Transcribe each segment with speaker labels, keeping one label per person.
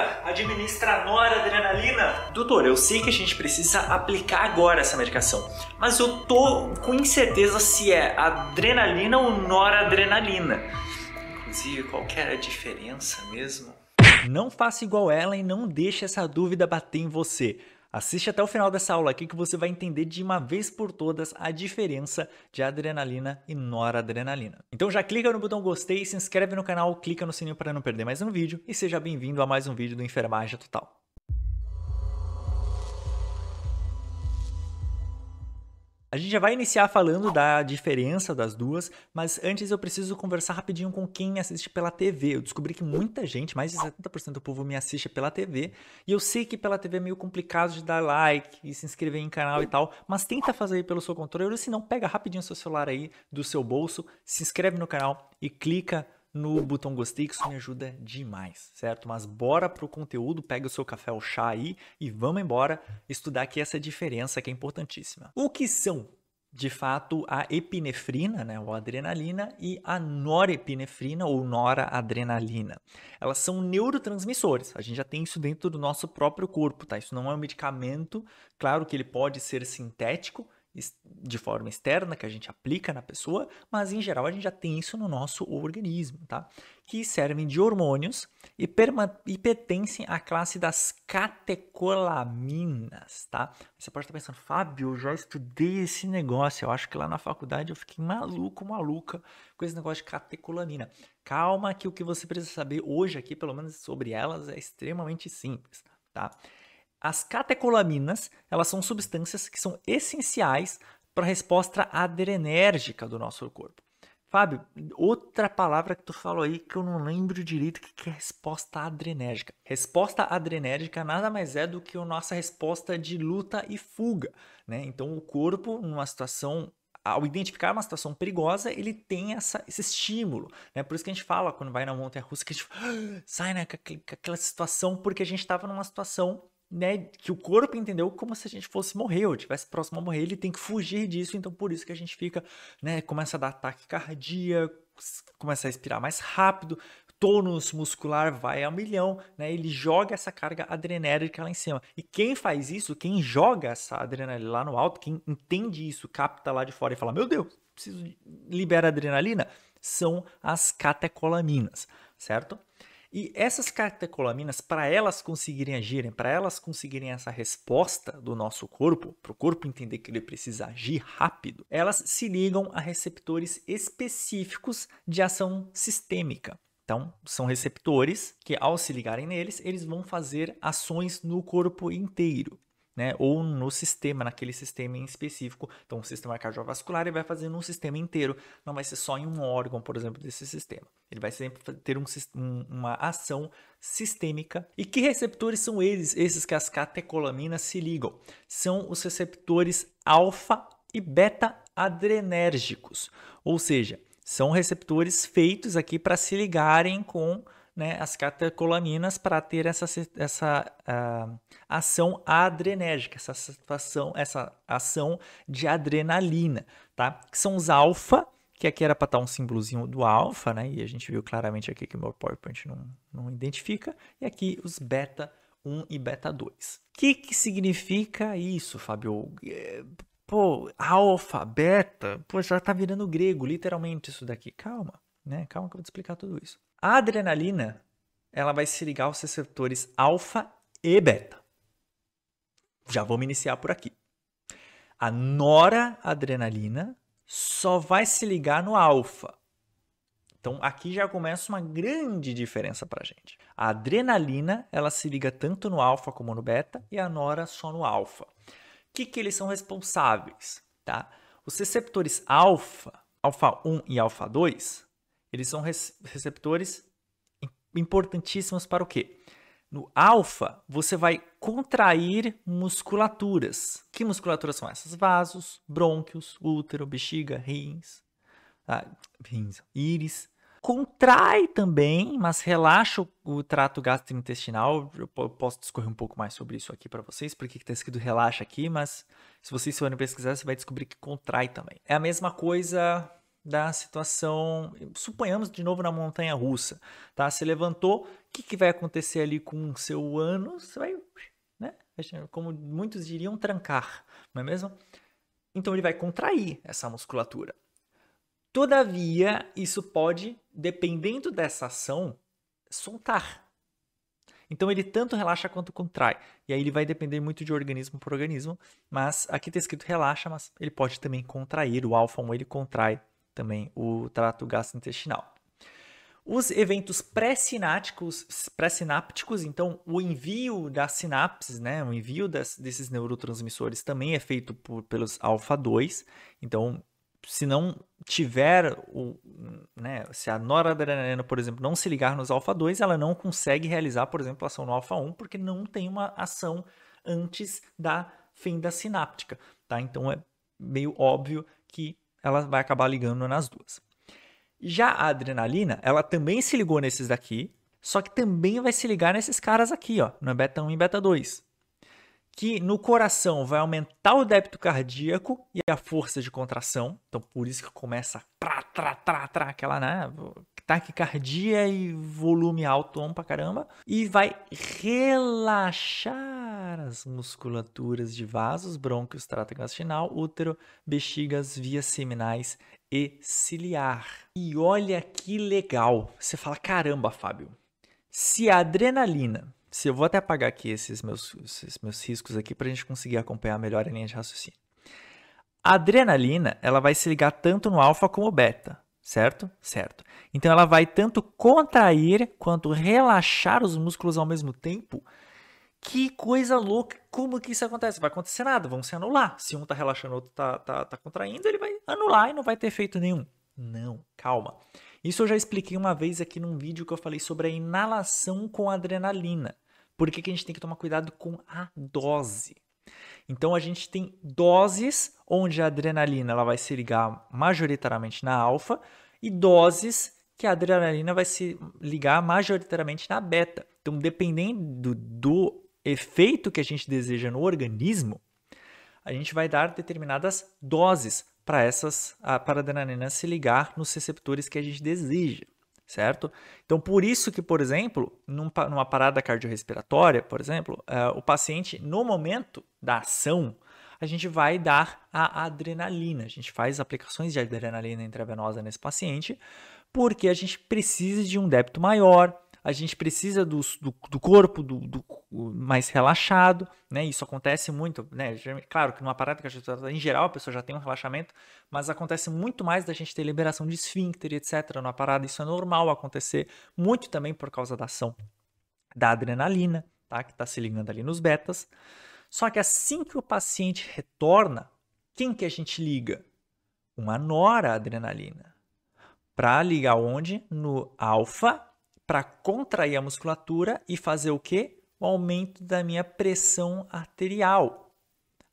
Speaker 1: Amiga, administra noradrenalina. Doutor, eu sei que a gente precisa aplicar agora essa medicação, mas eu tô com incerteza se é adrenalina ou noradrenalina. Inclusive, qual que era a diferença mesmo? Não faça igual ela e não deixe essa dúvida bater em você. Assiste até o final dessa aula aqui que você vai entender de uma vez por todas a diferença de adrenalina e noradrenalina. Então já clica no botão gostei, se inscreve no canal, clica no sininho para não perder mais um vídeo e seja bem-vindo a mais um vídeo do Enfermagem Total. A gente já vai iniciar falando da diferença das duas, mas antes eu preciso conversar rapidinho com quem me assiste pela TV. Eu descobri que muita gente, mais de 70% do povo me assiste pela TV, e eu sei que pela TV é meio complicado de dar like e se inscrever em canal e tal, mas tenta fazer pelo seu controle, se não pega rapidinho seu celular aí do seu bolso, se inscreve no canal e clica no botão gostei, que isso me ajuda demais, certo? Mas bora pro conteúdo, pega o seu café ou chá aí e vamos embora estudar aqui essa diferença que é importantíssima. O que são de fato a epinefrina, né, ou adrenalina, e a norepinefrina ou noradrenalina. Elas são neurotransmissores. A gente já tem isso dentro do nosso próprio corpo, tá? Isso não é um medicamento. Claro que ele pode ser sintético, de forma externa que a gente aplica na pessoa, mas em geral a gente já tem isso no nosso organismo, tá? Que servem de hormônios e, e pertencem à classe das catecolaminas, tá? Você pode estar pensando, Fábio, eu já estudei esse negócio, eu acho que lá na faculdade eu fiquei maluco, maluca com esse negócio de catecolamina. Calma que o que você precisa saber hoje aqui, pelo menos sobre elas, é extremamente simples, tá? As catecolaminas, elas são substâncias que são essenciais para a resposta adrenérgica do nosso corpo. Fábio, outra palavra que tu falou aí que eu não lembro direito, que é resposta adrenérgica. Resposta adrenérgica nada mais é do que a nossa resposta de luta e fuga, né? Então o corpo, numa situação ao identificar uma situação perigosa, ele tem essa, esse estímulo. Né? Por isso que a gente fala, quando vai na montanha russa, que a gente ah, sai né, com aquela situação, porque a gente estava numa situação né, que o corpo entendeu como se a gente fosse morrer, ou tivesse próximo a morrer, ele tem que fugir disso, então por isso que a gente fica, né, começa a dar ataque cardíaco, começa a expirar mais rápido, tônus muscular vai a milhão, né? Ele joga essa carga adrenérgica lá em cima. E quem faz isso, quem joga essa adrenalina lá no alto, quem entende isso, capta lá de fora e fala: "Meu Deus, preciso liberar adrenalina", são as catecolaminas, certo? E essas catecolaminas, para elas conseguirem agirem, para elas conseguirem essa resposta do nosso corpo, para o corpo entender que ele precisa agir rápido, elas se ligam a receptores específicos de ação sistêmica. Então, são receptores que, ao se ligarem neles, eles vão fazer ações no corpo inteiro né? Ou no sistema, naquele sistema em específico. Então, o sistema cardiovascular ele vai fazer num sistema inteiro, não vai ser só em um órgão, por exemplo, desse sistema. Ele vai sempre ter um, uma ação sistêmica. E que receptores são eles? Esses que as catecolaminas se ligam. São os receptores alfa e beta adrenérgicos, ou seja, são receptores feitos aqui para se ligarem com né, as catecolaminas para ter essa, essa uh, ação adrenérgica, essa, situação, essa ação de adrenalina, tá? que são os alfa, que aqui era para estar tá um símbolozinho do alfa, né? e a gente viu claramente aqui que o meu PowerPoint não, não identifica, e aqui os beta 1 e beta 2. O que, que significa isso, Fabio? É, pô, alfa, beta, pô, já tá virando grego, literalmente isso daqui. Calma. Né? Calma que eu vou te explicar tudo isso. A adrenalina ela vai se ligar aos receptores alfa e beta. Já vamos iniciar por aqui. A noradrenalina só vai se ligar no alfa. Então aqui já começa uma grande diferença para a gente. A adrenalina ela se liga tanto no alfa como no beta e a nora só no alfa. O que, que eles são responsáveis? Tá? Os receptores alfa, alfa 1 e alfa 2, eles são receptores importantíssimos para o quê? No alfa, você vai contrair musculaturas. Que musculaturas são essas? Vasos, brônquios, útero, bexiga, rins, ah, rins, íris. Contrai também, mas relaxa o trato gastrointestinal. Eu posso discorrer um pouco mais sobre isso aqui para vocês, porque está escrito relaxa aqui, mas se vocês forem pesquisar, você vai descobrir que contrai também. É a mesma coisa da situação, suponhamos de novo na montanha russa, tá? Você levantou, o que, que vai acontecer ali com o seu ano? Você vai, né? Como muitos diriam, trancar, não é mesmo? Então ele vai contrair essa musculatura. Todavia, isso pode, dependendo dessa ação, soltar. Então ele tanto relaxa quanto contrai. E aí ele vai depender muito de organismo por organismo. Mas aqui está escrito relaxa, mas ele pode também contrair. O alfa 1 ele contrai também o trato gastrointestinal. Os eventos pré-sinápticos, pré-sinápticos, então o envio das sinapses, né, o envio das, desses neurotransmissores também é feito por, pelos alfa-2. Então, se não tiver o, né, se a noradrenalina, por exemplo, não se ligar nos alfa-2, ela não consegue realizar, por exemplo, a ação no alfa-1, porque não tem uma ação antes da fenda sináptica, tá? Então é meio óbvio que ela vai acabar ligando nas duas. Já a adrenalina, ela também se ligou nesses daqui, só que também vai se ligar nesses caras aqui, ó, no beta 1 e beta 2. Que no coração vai aumentar o débito cardíaco e a força de contração. Então, por isso que começa tra, tra, tra, tra, aquela, né? taquicardia e volume alto, um pra caramba, e vai relaxar as musculaturas de vasos, brônquios, trato gastrointestinal, útero, bexigas, vias seminais e ciliar. E olha que legal! Você fala, caramba, Fábio, se a adrenalina se eu vou até apagar aqui esses meus, esses meus riscos aqui para a gente conseguir acompanhar melhor a linha de raciocínio. A adrenalina ela vai se ligar tanto no alfa como beta certo? Certo. Então ela vai tanto contrair quanto relaxar os músculos ao mesmo tempo. Que coisa louca! Como que isso acontece? Vai acontecer nada, vão se anular. Se um tá relaxando, o outro tá, tá, tá contraindo, ele vai anular e não vai ter efeito nenhum. Não, calma. Isso eu já expliquei uma vez aqui num vídeo que eu falei sobre a inalação com adrenalina. Por que, que a gente tem que tomar cuidado com a dose, então a gente tem doses onde a adrenalina ela vai se ligar majoritariamente na alfa e doses que a adrenalina vai se ligar majoritariamente na beta. Então, dependendo do, efeito que a gente deseja no organismo, a gente vai dar determinadas doses para essas para a adrenalina se ligar nos receptores que a gente deseja certo? Então, por isso que, por exemplo, numa parada cardiorrespiratória, por exemplo, é, o paciente, no momento da ação, a gente vai dar a adrenalina. A gente faz aplicações de adrenalina intravenosa nesse paciente, porque a gente precisa de um débito maior, a gente precisa do, do, do corpo, do, do, mais relaxado, né? Isso acontece muito, né? Claro que numa parada que a gente está em geral, a pessoa já tem um relaxamento, mas acontece muito mais da gente ter liberação de esfíncter, etc. Numa parada, isso é normal acontecer, muito também por causa da ação da adrenalina, tá? Que está se ligando ali nos betas. Só que assim que o paciente retorna, quem que a gente liga? Uma noradrenalina. Para ligar onde? No alfa, para contrair a musculatura e fazer o quê? o aumento da minha pressão arterial,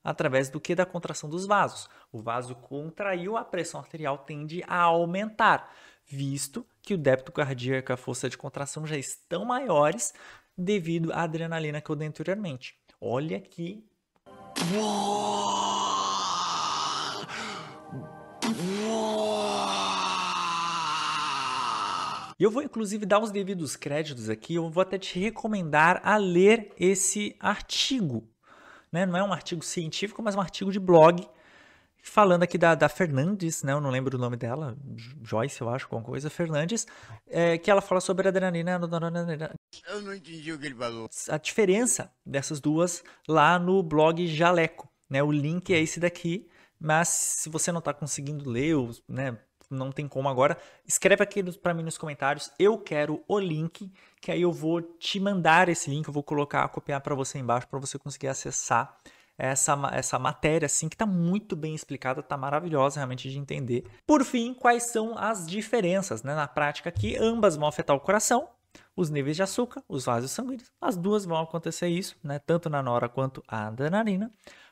Speaker 1: através do que? Da contração dos vasos. O vaso contraiu, a pressão arterial tende a aumentar, visto que o débito cardíaco e a força de contração já estão maiores devido à adrenalina que eu dei anteriormente. Olha que. Uou! E eu vou inclusive dar os devidos créditos aqui, eu vou até te recomendar a ler esse artigo. Né? Não é um artigo científico, mas um artigo de blog falando aqui da, da Fernandes, né? Eu não lembro o nome dela, Joyce, eu acho, alguma coisa, Fernandes, é, que ela fala sobre adrenalina. Eu não entendi o que ele falou. A diferença dessas duas lá no blog Jaleco, né? O link é esse daqui, mas se você não está conseguindo ler, ou, né? não tem como agora, escreve aqui para mim nos comentários. Eu quero o link, que aí eu vou te mandar esse link, eu vou colocar, copiar para você embaixo para você conseguir acessar essa, essa matéria, assim, que está muito bem explicada, está maravilhosa realmente de entender. Por fim, quais são as diferenças, né? Na prática que ambas vão afetar o coração, os níveis de açúcar, os vasos sanguíneos. As duas vão acontecer isso, né? Tanto na nora quanto a adrenalina.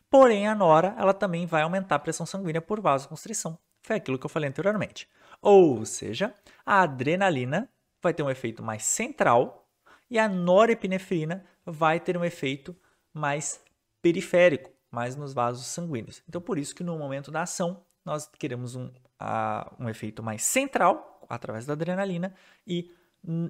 Speaker 1: Porém, a nora, ela também vai aumentar a pressão sanguínea por vasoconstrição. Foi aquilo que eu falei anteriormente. Ou seja, a adrenalina vai ter um efeito mais central e a norepinefrina vai ter um efeito mais periférico, mais nos vasos sanguíneos. Então, por isso que no momento da ação, nós queremos um, a, um efeito mais central, através da adrenalina, e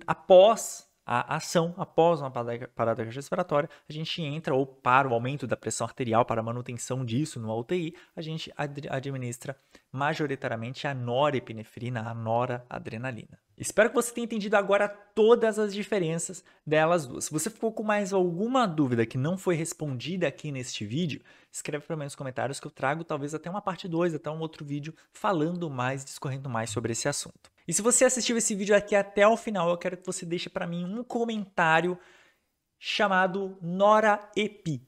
Speaker 1: após a ação após uma parada respiratória, a gente entra ou para o aumento da pressão arterial, para a manutenção disso no UTI, a gente administra majoritariamente a norepinefrina, a noradrenalina. Espero que você tenha entendido agora todas as diferenças delas duas. Se você ficou com mais alguma dúvida que não foi respondida aqui neste vídeo, escreve para mim nos comentários que eu trago talvez até uma parte 2, até um outro vídeo falando mais, discorrendo mais sobre esse assunto. E se você assistiu esse vídeo aqui até o final, eu quero que você deixe para mim um comentário chamado Nora Epi.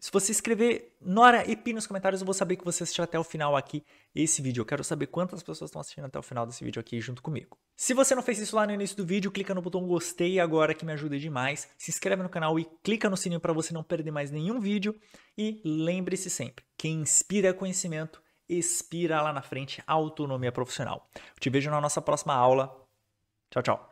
Speaker 1: Se você escrever Nora e Pi nos comentários, eu vou saber que você assistiu até o final aqui esse vídeo. Eu quero saber quantas pessoas estão assistindo até o final desse vídeo aqui junto comigo. Se você não fez isso lá no início do vídeo, clica no botão gostei agora que me ajuda demais. Se inscreve no canal e clica no sininho para você não perder mais nenhum vídeo. E lembre-se sempre, quem inspira conhecimento, expira lá na frente autonomia profissional. Eu te vejo na nossa próxima aula. Tchau, tchau.